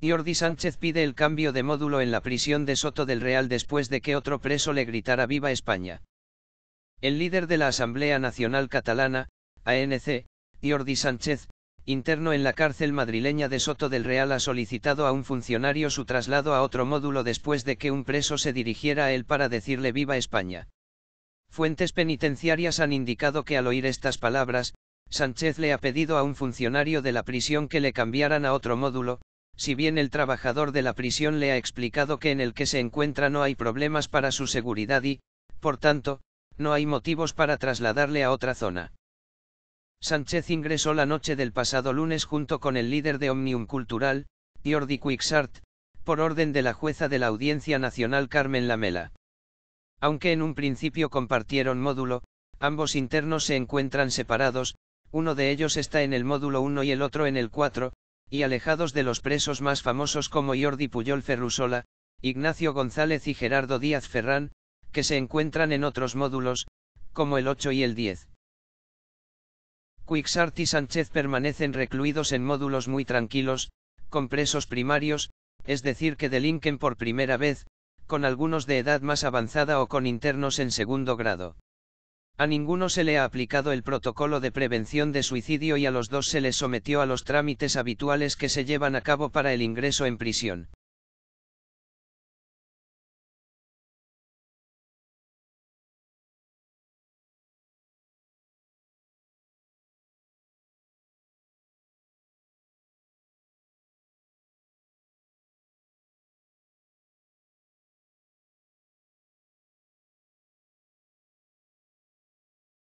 Jordi Sánchez pide el cambio de módulo en la prisión de Soto del Real después de que otro preso le gritara Viva España. El líder de la Asamblea Nacional Catalana, ANC, Jordi Sánchez, interno en la cárcel madrileña de Soto del Real ha solicitado a un funcionario su traslado a otro módulo después de que un preso se dirigiera a él para decirle Viva España. Fuentes penitenciarias han indicado que al oír estas palabras, Sánchez le ha pedido a un funcionario de la prisión que le cambiaran a otro módulo, si bien el trabajador de la prisión le ha explicado que en el que se encuentra no hay problemas para su seguridad y, por tanto, no hay motivos para trasladarle a otra zona. Sánchez ingresó la noche del pasado lunes junto con el líder de Omnium Cultural, Jordi Quixart, por orden de la jueza de la Audiencia Nacional Carmen Lamela. Aunque en un principio compartieron módulo, ambos internos se encuentran separados, uno de ellos está en el módulo 1 y el otro en el 4, y alejados de los presos más famosos como Jordi Puyol Ferrusola, Ignacio González y Gerardo Díaz Ferrán, que se encuentran en otros módulos, como el 8 y el 10. Quixart y Sánchez permanecen recluidos en módulos muy tranquilos, con presos primarios, es decir que delinquen por primera vez, con algunos de edad más avanzada o con internos en segundo grado. A ninguno se le ha aplicado el protocolo de prevención de suicidio y a los dos se les sometió a los trámites habituales que se llevan a cabo para el ingreso en prisión.